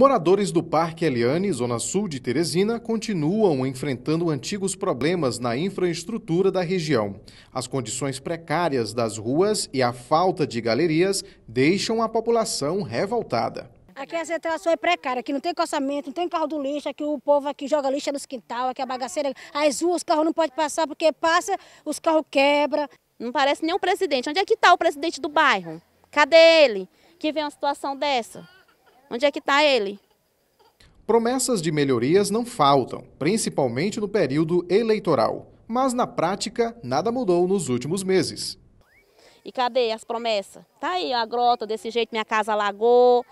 Moradores do Parque Eliane, zona sul de Teresina, continuam enfrentando antigos problemas na infraestrutura da região. As condições precárias das ruas e a falta de galerias deixam a população revoltada. Aqui a situação é precária, aqui não tem calçamento, não tem carro do lixo, aqui o povo aqui joga lixo nos quintal, aqui a bagaceira, as ruas, os carros não podem passar porque passa, os carros quebram. Não parece nenhum presidente. Onde é que está o presidente do bairro? Cadê ele que vem uma situação dessa? Onde é que está ele? Promessas de melhorias não faltam, principalmente no período eleitoral. Mas na prática, nada mudou nos últimos meses. E cadê as promessas? Tá aí a grota desse jeito, minha casa alagou.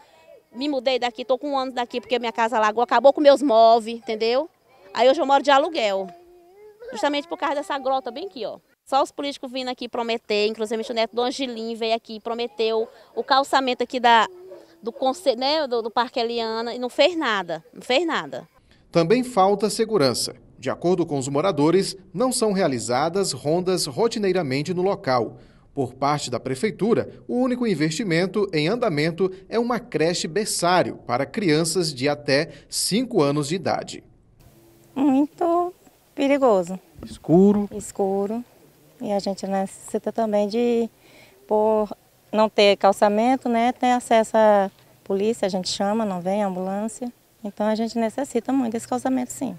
Me mudei daqui, tô com um ano daqui porque minha casa alagou, acabou com meus móveis, entendeu? Aí hoje eu moro de aluguel. Justamente por causa dessa grota bem aqui, ó. Só os políticos vindo aqui prometer, inclusive o neto do Angelim veio aqui e prometeu o calçamento aqui da do, né, do, do Parque Eliana e não fez nada, não fez nada. Também falta segurança. De acordo com os moradores, não são realizadas rondas rotineiramente no local. Por parte da prefeitura, o único investimento em andamento é uma creche berçário para crianças de até 5 anos de idade. Muito perigoso. Escuro. Escuro. E a gente necessita também de pôr não ter calçamento, né, ter acesso à polícia, a gente chama, não vem ambulância. Então a gente necessita muito desse calçamento, sim.